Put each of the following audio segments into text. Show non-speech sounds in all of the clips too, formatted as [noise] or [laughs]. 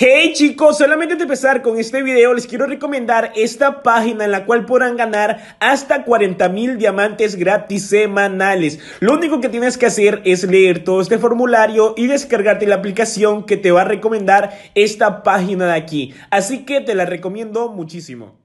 Hey chicos, solamente de empezar con este video les quiero recomendar esta página en la cual podrán ganar hasta 40 mil diamantes gratis semanales. Lo único que tienes que hacer es leer todo este formulario y descargarte la aplicación que te va a recomendar esta página de aquí. Así que te la recomiendo muchísimo.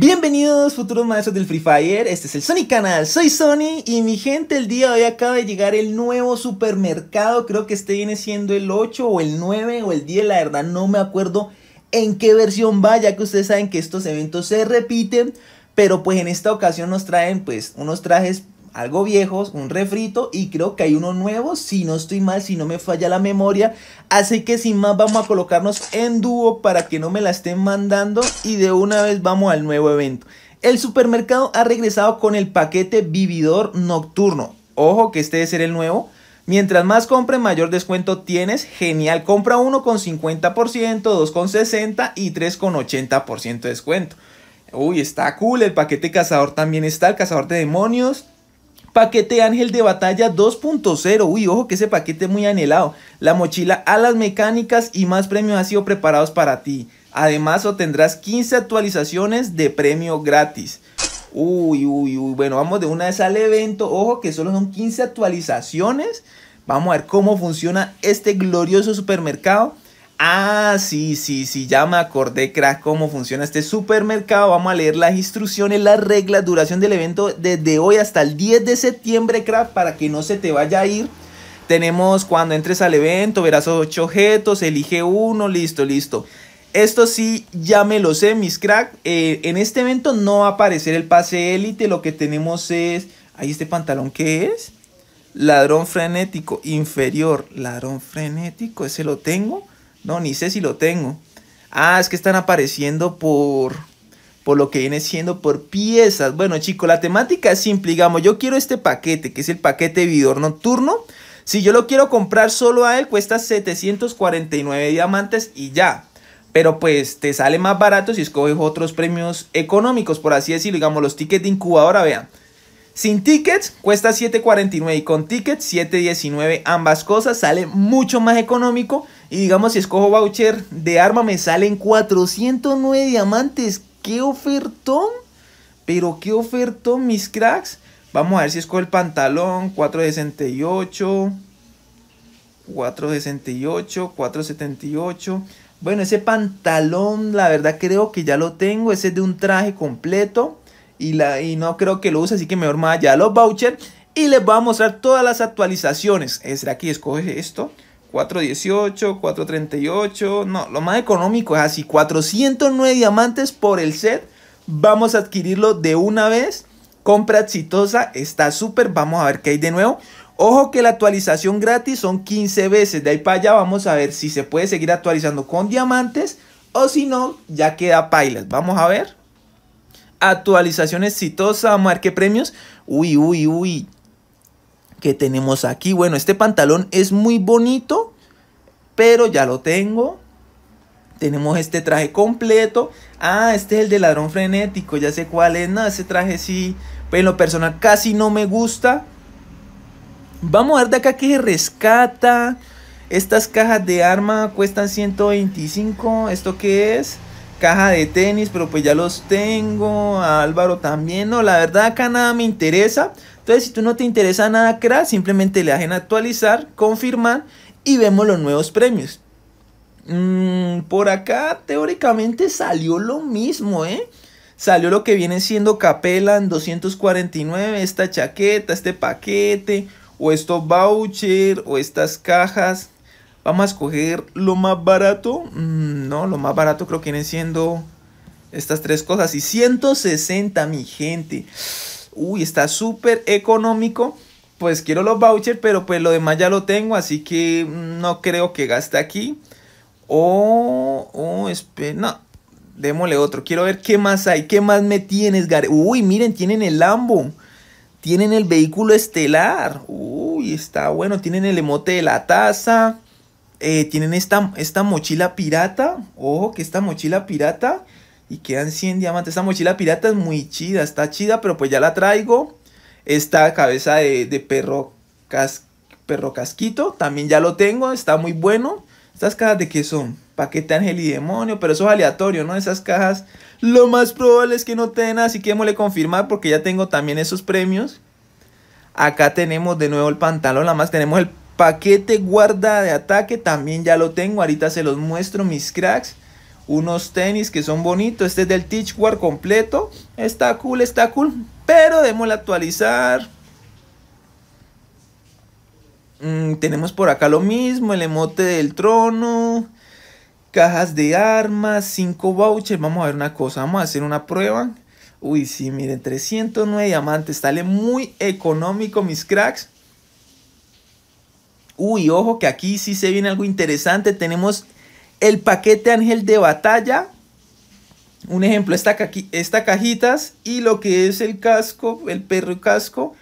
Bienvenidos futuros maestros del Free Fire, este es el Sony Canal, soy Sony y mi gente el día de hoy acaba de llegar el nuevo supermercado, creo que este viene siendo el 8 o el 9 o el 10, la verdad no me acuerdo en qué versión va, ya que ustedes saben que estos eventos se repiten, pero pues en esta ocasión nos traen pues unos trajes algo viejos, un refrito y creo que hay uno nuevo, si no estoy mal, si no me falla la memoria. Así que sin más vamos a colocarnos en dúo para que no me la estén mandando y de una vez vamos al nuevo evento. El supermercado ha regresado con el paquete vividor nocturno. Ojo que este debe ser el nuevo. Mientras más compres, mayor descuento tienes. Genial, compra uno con 50%, dos con 60% y tres con 80% de descuento. Uy, está cool. El paquete cazador también está. El cazador de demonios. Paquete Ángel de Batalla 2.0. Uy, ojo que ese paquete es muy anhelado. La mochila Alas Mecánicas y más premios han sido preparados para ti. Además obtendrás 15 actualizaciones de premio gratis. Uy, uy, uy. Bueno, vamos de una vez al evento. Ojo que solo son 15 actualizaciones. Vamos a ver cómo funciona este glorioso supermercado. Ah, sí, sí, sí, ya me acordé, crack, cómo funciona este supermercado. Vamos a leer las instrucciones, las reglas, duración del evento desde hoy hasta el 10 de septiembre, crack, para que no se te vaya a ir. Tenemos cuando entres al evento, verás 8 objetos, elige uno, listo, listo. Esto sí, ya me lo sé, mis crack. Eh, en este evento no va a aparecer el pase élite, lo que tenemos es... Ahí este pantalón, que es? Ladrón frenético, inferior, ladrón frenético, ese lo tengo. No, ni sé si lo tengo. Ah, es que están apareciendo por, por lo que viene siendo por piezas. Bueno, chicos, la temática es simple. Digamos, yo quiero este paquete, que es el paquete vidor nocturno. Si yo lo quiero comprar solo a él, cuesta 749 diamantes y ya. Pero pues te sale más barato si escoges otros premios económicos, por así decirlo. Digamos, los tickets de incubadora, vean. Sin tickets cuesta 7.49 y con tickets 7.19. Ambas cosas sale mucho más económico y digamos, si escojo voucher de arma, me salen 409 diamantes. ¡Qué ofertón! Pero qué ofertón, mis cracks. Vamos a ver si escojo el pantalón. 468. 468. 478. Bueno, ese pantalón, la verdad creo que ya lo tengo. Ese es de un traje completo. Y, la, no creo que lo use, así que mejor más ya los vouchers. Y les voy a mostrar todas las actualizaciones. de aquí, escoge esto? 418, 438, no, lo más económico es así, 409 diamantes por el set, vamos a adquirirlo de una vez, compra exitosa, está súper, vamos a ver qué hay de nuevo, ojo que la actualización gratis son 15 veces, de ahí para allá vamos a ver si se puede seguir actualizando con diamantes o si no, ya queda pilas, vamos a ver, actualización exitosa, qué premios, uy, uy, uy, que tenemos aquí. Bueno, este pantalón es muy bonito, pero ya lo tengo. Tenemos este traje completo. Ah, este es el de ladrón frenético, ya sé cuál es. No, ese traje sí, pero pues, en lo personal casi no me gusta. Vamos a ver de acá que rescata. Estas cajas de arma cuestan 125. ¿Esto qué es? Caja de tenis, pero pues ya los tengo. Álvaro también. No, la verdad acá nada me interesa. Entonces, si tú no te interesa nada crear, simplemente le hacen actualizar, confirmar y vemos los nuevos premios. Mm, por acá teóricamente salió lo mismo, ¿eh? Salió lo que viene siendo Capela 249, esta chaqueta, este paquete, o estos voucher, o estas cajas. Vamos a escoger lo más barato. Mm, no, lo más barato creo que vienen siendo estas tres cosas. Y 160, mi gente uy, está súper económico, pues quiero los vouchers, pero pues lo demás ya lo tengo, así que no creo que gaste aquí. O, oh, oh, espera, no, démosle otro. Quiero ver qué más hay, qué más me tienes, Gary. Uy, miren, tienen el Lambo. Tienen el vehículo estelar. Uy, está bueno. Tienen el emote de la taza. Eh, tienen esta, esta mochila pirata. Ojo que esta mochila pirata y quedan 100 diamantes. Esta mochila pirata es muy chida. Está chida, pero pues ya la traigo. Esta cabeza de, perro, cas, perro casquito. También ya lo tengo. Está muy bueno. Estas cajas de qué son? Paquete ángel y demonio. Pero eso es aleatorio, ¿no? Esas cajas. Lo más probable es que no tengan. Así que démosle confirmar. Porque ya tengo también esos premios. Acá tenemos de nuevo el pantalón. Nada más tenemos el paquete guarda de ataque. También ya lo tengo. Ahorita se los muestro mis cracks unos tenis que son bonitos. Este es del War completo. Está cool, está cool. Pero démosle actualizar. Mm, tenemos por acá lo mismo, el emote del trono, cajas de armas, 5 vouchers. Vamos a ver una cosa, vamos a hacer una prueba. Uy, sí, miren, 309 diamantes, sale muy económico, mis cracks. Uy, ojo que aquí sí se viene algo interesante. Tenemos el paquete ángel de batalla. Un ejemplo, esta, aquí esta cajitas y lo que es el casco, el perro casco.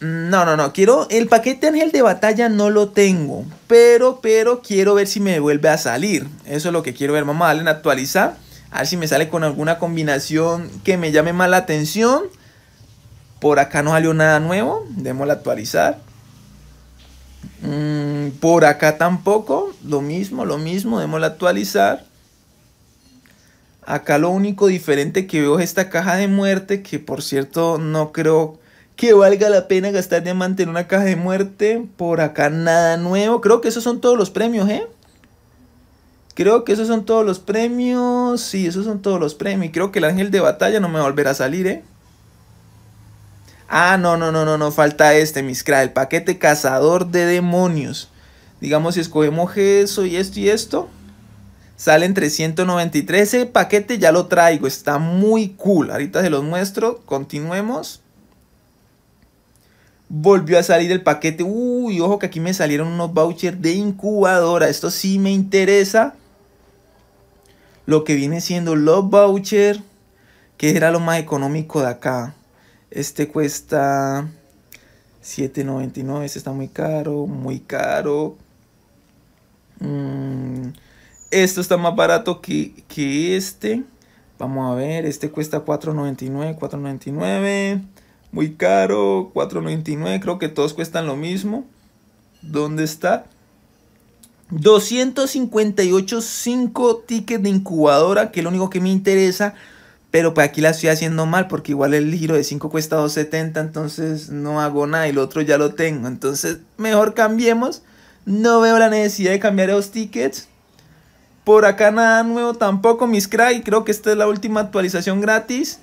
Mm, no, no, no, quiero, el paquete ángel de batalla no lo tengo, pero, pero quiero ver si me vuelve a salir. Eso es lo que quiero ver, vamos a darle en actualizar, a ver si me sale con alguna combinación que me llame más la atención. Por acá no salió nada nuevo, démosle actualizar. Mm, por acá tampoco, lo mismo, lo mismo, démosle actualizar. Acá lo único diferente que veo es esta caja de muerte, que por cierto no creo que valga la pena gastar diamante en una caja de muerte. Por acá nada nuevo. Creo que esos son todos los premios, ¿eh? Creo que esos son todos los premios. Sí, esos son todos los premios. Y creo que el ángel de batalla no me volverá a salir, ¿eh? Ah, no, no, no, no, no, falta este, mis el paquete cazador de demonios digamos si escogemos eso y esto y esto, salen 393. Ese paquete ya lo traigo, está muy cool. Ahorita se los muestro, continuemos. Volvió a salir el paquete. Uy, ojo que aquí me salieron unos vouchers de incubadora. Esto sí me interesa. Lo que viene siendo los vouchers. Que era lo más económico de acá. Este cuesta 7.99. Este está muy caro. Muy caro. Mm, esto está más barato que, que este. Vamos a ver, este cuesta 4.99, 4.99. Muy caro, 4.99. Creo que todos cuestan lo mismo. ¿Dónde está? 258, 5 tickets de incubadora, que es lo único que me interesa. Pero pues aquí la estoy haciendo mal porque igual el giro de 5 cuesta 270, entonces no hago nada y el otro ya lo tengo. Entonces mejor cambiemos. No veo la necesidad de cambiar los tickets. Por acá nada nuevo tampoco, mis cry, Creo que esta es la última actualización gratis.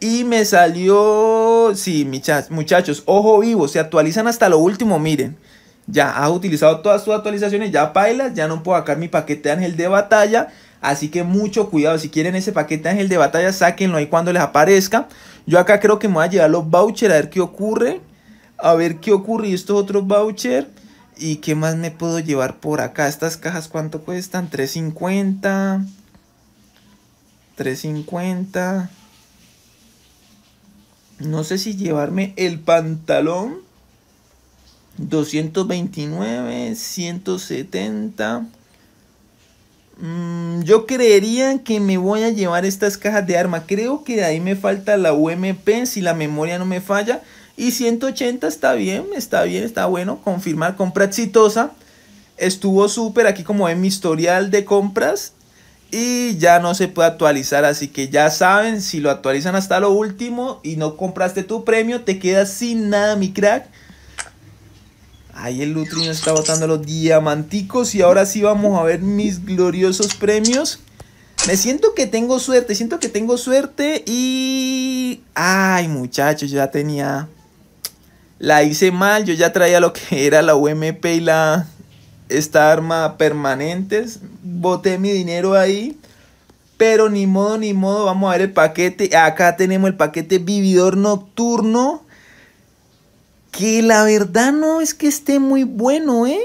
Y me salió... Sí, muchachos, ojo vivo. Se actualizan hasta lo último, miren. Ya has utilizado todas tus actualizaciones, ya pailas, ya no puedo sacar mi paquete ángel de batalla. Así que mucho cuidado, si quieren ese paquete ángel de batalla, sáquenlo ahí cuando les aparezca. Yo acá creo que me voy a llevar los vouchers a ver qué ocurre. A ver qué ocurre y estos otros vouchers. ¿Y qué más me puedo llevar por acá? Estas cajas cuánto cuestan? 350. 350. No sé si llevarme el pantalón. 229, 170. Mm, yo creería que me voy a llevar estas cajas de arma. Creo que de ahí me falta la UMP si la memoria no me falla. Y 180 está bien, está bien, está bueno. Confirmar compra exitosa. Estuvo súper aquí como en mi historial de compras. Y ya no se puede actualizar. Así que ya saben, si lo actualizan hasta lo último y no compraste tu premio, te quedas sin nada, mi crack. Ahí el Lutrino está botando los diamanticos. Y ahora sí vamos a ver mis gloriosos premios. Me siento que tengo suerte, siento que tengo suerte y... Ay, muchachos, ya tenía la hice mal, yo ya traía lo que era la UMP y la esta arma permanentes, boté mi dinero ahí, pero ni modo, ni modo, vamos a ver el paquete, acá tenemos el paquete vividor nocturno, que la verdad no es que esté muy bueno, ¿eh?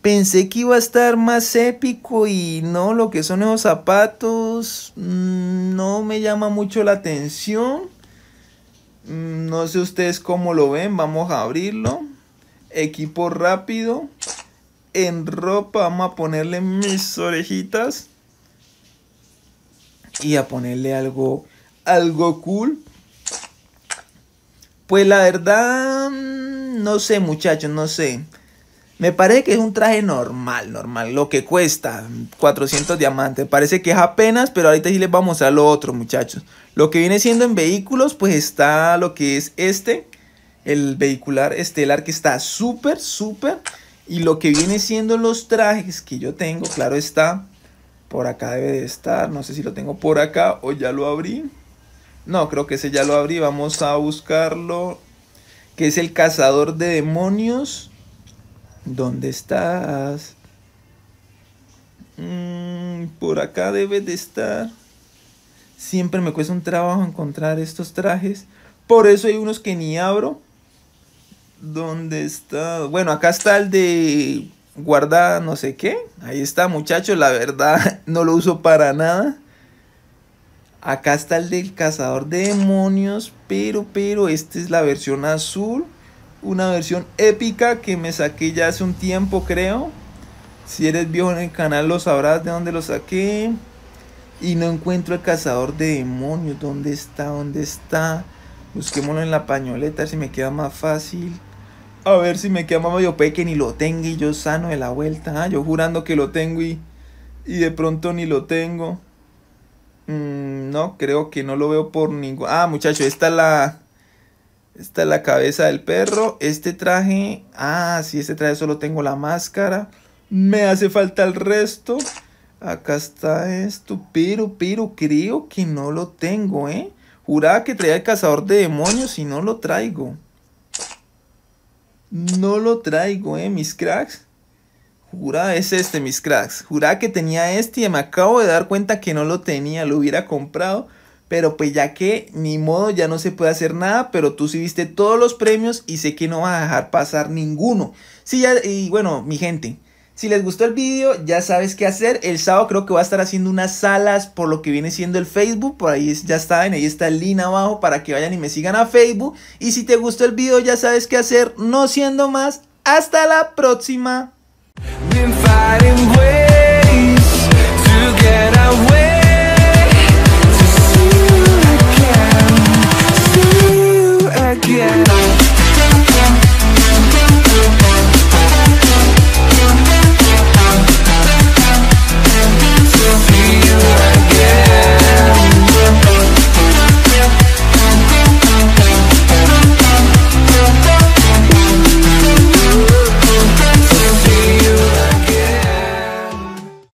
Pensé que iba a estar más épico y no, lo que son esos zapatos mm, no me llama mucho la atención. Mm, no sé ustedes cómo lo ven, vamos a abrirlo. Equipo rápido. En ropa vamos a ponerle mis orejitas. Y a ponerle algo, algo cool. Pues la verdad, mm, no sé muchachos, no sé. Me parece que es un traje normal, normal, lo que cuesta, 400 diamantes. Parece que es apenas, pero ahorita sí les vamos a mostrar lo otro, muchachos. Lo que viene siendo en vehículos, pues está lo que es este, el vehicular estelar que está súper, súper. Y lo que viene siendo los trajes que yo tengo, claro está, por acá debe de estar. No sé si lo tengo por acá o ya lo abrí. No, creo que ese ya lo abrí. Vamos a buscarlo. Que es el cazador de demonios. ¿Dónde estás? Mm, por acá debe de estar. Siempre me cuesta un trabajo encontrar estos trajes. Por eso hay unos que ni abro. ¿Dónde está? Bueno, acá está el de guarda no sé qué. Ahí está, muchachos. La verdad, [laughs] no lo uso para nada. Acá está el del cazador de demonios. Pero, pero, esta es la versión azul una versión épica que me saqué ya hace un tiempo, creo. Si eres viejo en el canal lo sabrás de dónde lo saqué. Y no encuentro el cazador de demonios. ¿Dónde está? ¿Dónde está? Busquémoslo en la pañoleta, a ver si me queda más fácil. A ver si me queda más medio que ni lo tengo y yo sano de la vuelta. Ah, yo jurando que lo tengo y, y de pronto ni lo tengo. Mm, no, creo que no lo veo por ningún... Ah, muchacho, esta es la... Esta es la cabeza del perro. Este traje. Ah, sí, este traje solo tengo la máscara. Me hace falta el resto. Acá está esto. Pero, piru. creo que no lo tengo, ¿eh? Jurá que traía el cazador de demonios y no lo traigo. No lo traigo, ¿eh? Mis cracks. Jurá es este, mis cracks. Jurá que tenía este y me acabo de dar cuenta que no lo tenía. Lo hubiera comprado. Pero pues ya que ni modo, ya no se puede hacer nada, pero tú sí viste todos los premios y sé que no vas a dejar pasar ninguno. Sí, y bueno, mi gente, si les gustó el video, ya sabes qué hacer. El sábado creo que va a estar haciendo unas salas por lo que viene siendo el Facebook. Por ahí ya en ahí está el link abajo para que vayan y me sigan a Facebook. Y si te gustó el video, ya sabes qué hacer. No siendo más, hasta la próxima.